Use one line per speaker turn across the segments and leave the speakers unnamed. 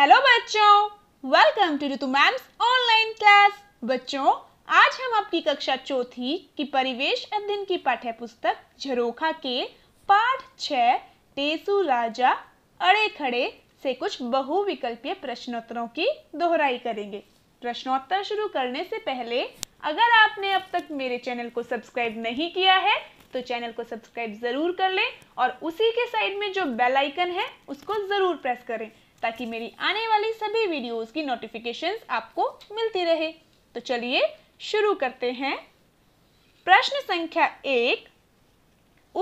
hello बच्चों welcome to Ritu ma'am online class बच्चों आज हम आपकी कक्षा चौथी की परिवेश अध्ययन की पाठ्य पुस्तक झरोखा के पाठ छेसु राजा अड़े खड़े से कुछ बहुविकल्पीय प्रश्नोत्तरों की दोहराई करेंगे प्रश्नोत्तर शुरू करने से पहले अगर आपने अब तक मेरे चैनल को सब्सक्राइब नहीं किया है तो चैनल को सब्सक्राइब ज़रूर कर लें और उसी के साइड में जो बेल आइकन है उसको ज़रूर प्रेस करें ताकि मेरी आने वाली सभी वीडियोस की नोटिफिकेशन आपको मिलती रहे तो चलिए शुरू करते हैं प्रश्न संख्या एक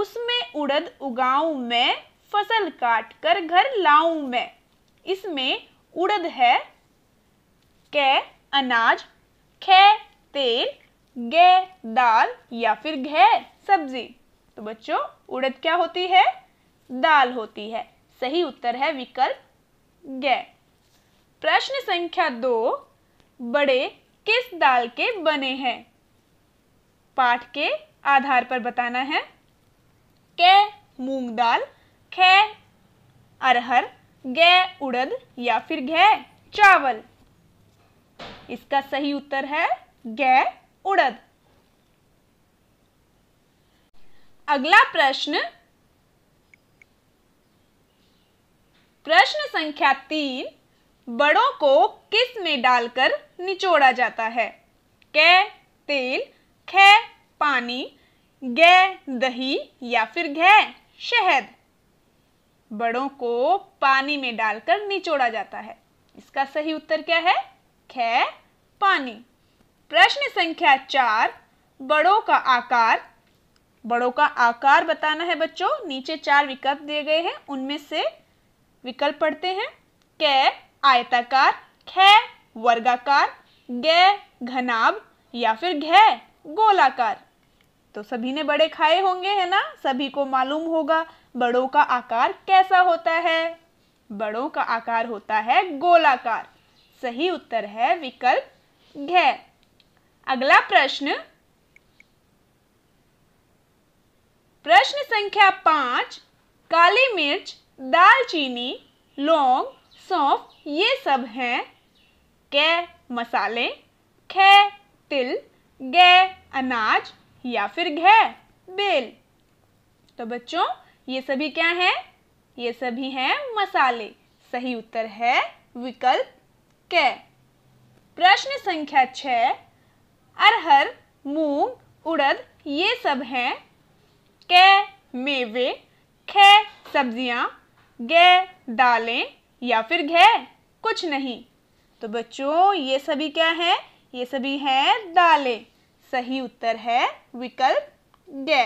उसमें उड़द उगाऊ मैं फसल काट कर घर लाऊ मैं इसमें उड़द है कै अनाज खे तेल गे दाल या फिर घे सब्जी तो बच्चों उड़द क्या होती है दाल होती है सही उत्तर है विकल्प गए प्रश्न संख्या दो बड़े किस दाल के बने हैं पाठ के आधार पर बताना है क मूंग दाल ख अरहर ग उड़द या फिर घ चावल इसका सही उत्तर है ग उड़द अगला प्रश्न प्रश्न संख्या तीन बड़ों को किस में डालकर निचोड़ा जाता है कै तेल ख पानी गै दही या फिर घै शहद बड़ों को पानी में डालकर निचोड़ा जाता है इसका सही उत्तर क्या है ख पानी प्रश्न संख्या चार बड़ों का आकार बड़ों का आकार बताना है बच्चों नीचे चार विकल्प दिए गए हैं उनमें से विकल्प पढ़ते हैं कै आयताकार ख वर्गाकार ग घनाब या फिर घ गोलाकार तो सभी ने बड़े खाए होंगे है ना सभी को मालूम होगा बड़ों का आकार कैसा होता है बड़ों का आकार होता है गोलाकार सही उत्तर है विकल्प घ अगला प्रश्न प्रश्न संख्या पांच काली मिर्च दालचीनी लौंग सौंफ ये सब हैं कै मसाले ख तिल गै अनाज या फिर घे बेल तो बच्चों ये सभी क्या हैं ये सभी हैं मसाले सही उत्तर है विकल्प कै प्रश्न संख्या छ अरहर मूंग उड़द ये सब हैं कै मेवे ख सब्जियां गे दालें या फिर घे कुछ नहीं तो बच्चों ये सभी क्या है ये सभी है दालें सही उत्तर है विकल्प गे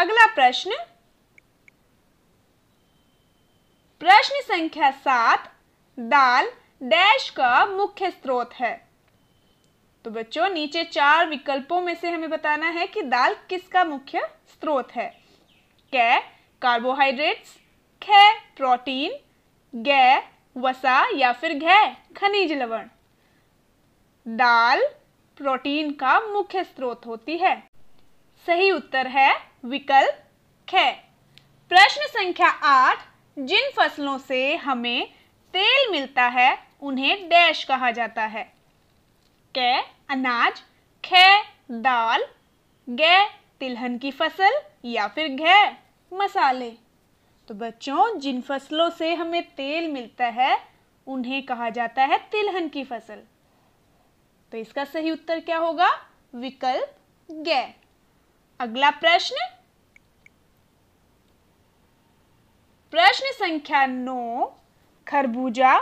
अगला प्रश्न प्रश्न संख्या सात दाल डैश का मुख्य स्रोत है तो बच्चों नीचे चार विकल्पों में से हमें बताना है कि दाल किसका मुख्य स्रोत है कै कार्बोहाइड्रेट्स ख प्रोटीन गै वसा या फिर घ खनिज लवण दाल प्रोटीन का मुख्य स्रोत होती है सही उत्तर है विकल्प ख प्रश्न संख्या आठ जिन फसलों से हमें तेल मिलता है उन्हें डैश कहा जाता है क अनाज ख दाल ग तिलहन की फसल या फिर घ मसाले तो बच्चों जिन फसलों से हमें तेल मिलता है उन्हें कहा जाता है तिलहन की फसल तो इसका सही उत्तर क्या होगा विकल्प ग अगला प्रश्न प्रश्न संख्या नौ खरबूजा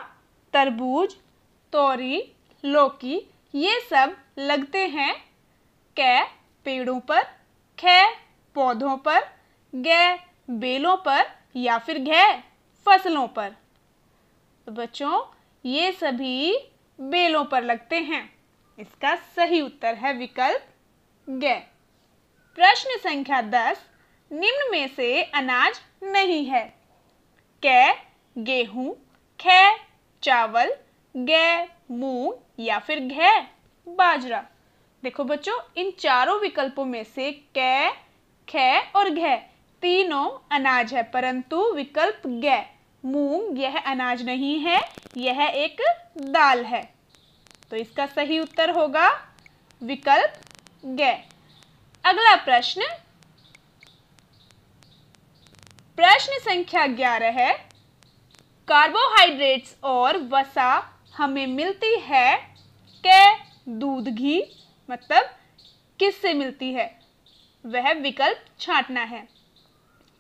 तरबूज तोरी लौकी ये सब लगते हैं कै पेड़ों पर ख पौधों पर ग बेलों पर या फिर घ फसलों पर तो बच्चों ये सभी बेलों पर लगते हैं इसका सही उत्तर है विकल्प ग प्रश्न संख्या दस निम्न में से अनाज नहीं है कै गेहूं ख चावल ग मूंग या फिर घ बाजरा देखो बच्चों इन चारों विकल्पों में से कै ख और घ तीनों अनाज है परंतु विकल्प ग मूंग यह अनाज नहीं है यह एक दाल है तो इसका सही उत्तर होगा विकल्प ग अगला प्रश्न प्रश्न संख्या ग्यारह है कार्बोहाइड्रेट्स और वसा हमें मिलती है कै दूध घी मतलब किससे मिलती है वह विकल्प छांटना है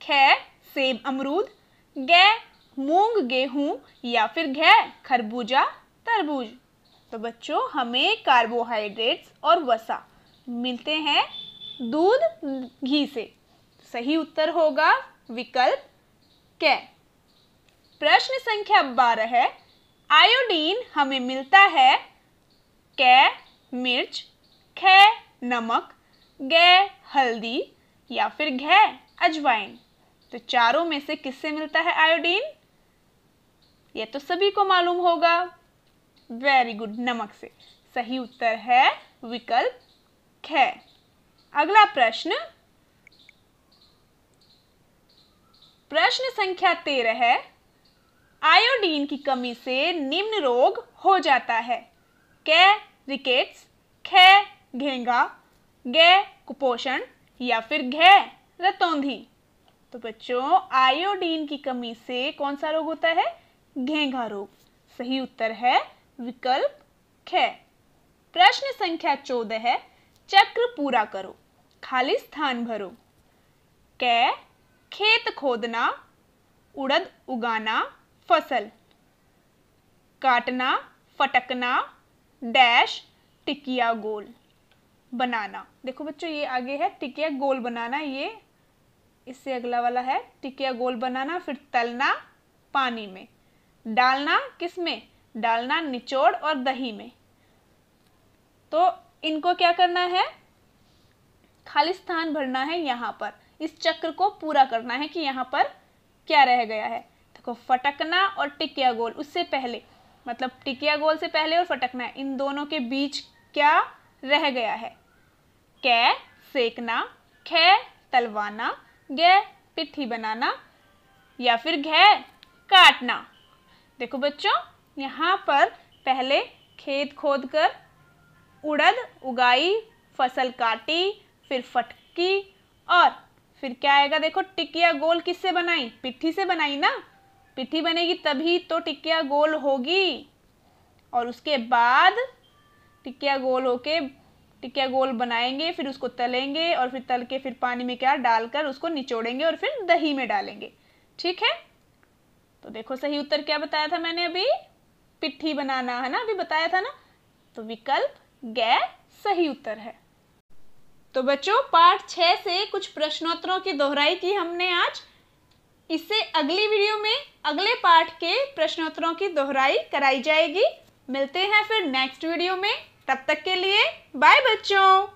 खै सेब अमरूद गै मूंग गेहूं या फिर घे खरबूजा तरबूज तो बच्चों हमें कार्बोहाइड्रेट्स और वसा मिलते हैं दूध घी से सही उत्तर होगा विकल्प कै प्रश्न संख्या बारह है आयोडीन हमें मिलता है कै मिर्च ख नमक गै हल्दी या फिर घै अजवाइन तो चारों में से किससे मिलता है आयोडीन ये तो सभी को मालूम होगा वेरी गुड नमक से सही उत्तर है विकल्प ख अगला प्रश्न प्रश्न संख्या तेरह है आयोडीन की कमी से निम्न रोग हो जाता है कै रिकेट्स ख घेंगा गै कुपोषण या फिर घे रतौंधी तो बच्चों आयोडीन की कमी से कौन सा रोग होता है घेंघा रोग सही उत्तर है विकल्प ख प्रश्न संख्या चौदह है चक्र पूरा करो खाली स्थान भरो कै खेत खोदना उड़द उगाना फसल काटना फटकना डैश टिकिया गोल बनाना देखो बच्चों ये आगे है टिकिया गोल बनाना ये इससे अगला वाला है टिकिया गोल बनाना फिर तलना पानी में डालना किस में डालना निचोड़ और दही में तो इनको क्या करना है खाली स्थान भरना है यहाँ पर इस चक्र को पूरा करना है कि यहाँ पर क्या रह गया है देखो तो फटकना और टिकिया गोल उससे पहले मतलब टिकिया गोल से पहले और फटकना इन दोनों के बीच क्या रह गया है कै सेकना खे तलवाना घे पिट्ठी बनाना या फिर घे काटना देखो बच्चों यहाँ पर पहले खेत खोद कर उड़द उगाई फसल काटी फिर फटकी और फिर क्या आएगा देखो टिकिया गोल किससे बनाई पिट्ठी से बनाई ना पिट्ठी बनेगी तभी तो टिकिया गोल होगी और उसके बाद टिकिया गोल होके ठीक है गोल बनाएंगे फिर उसको तलेंगे और फिर तल के फिर पानी में क्या डालकर उसको निचोड़ेंगे और फिर दही में डालेंगे ठीक है तो देखो सही उत्तर क्या बताया था मैंने अभी पिट्ठी बनाना है ना अभी बताया था ना तो विकल्प गै सही उत्तर है तो बच्चों पार्ट छ से कुछ प्रश्नोत्तरों की दोहराई की हमने आज इससे अगली वीडियो में अगले पार्ट के प्रश्नोत्तरों की दोहराई कराई जाएगी मिलते हैं फिर नेक्स्ट वीडियो में तब तक के लिए बाय बच्चों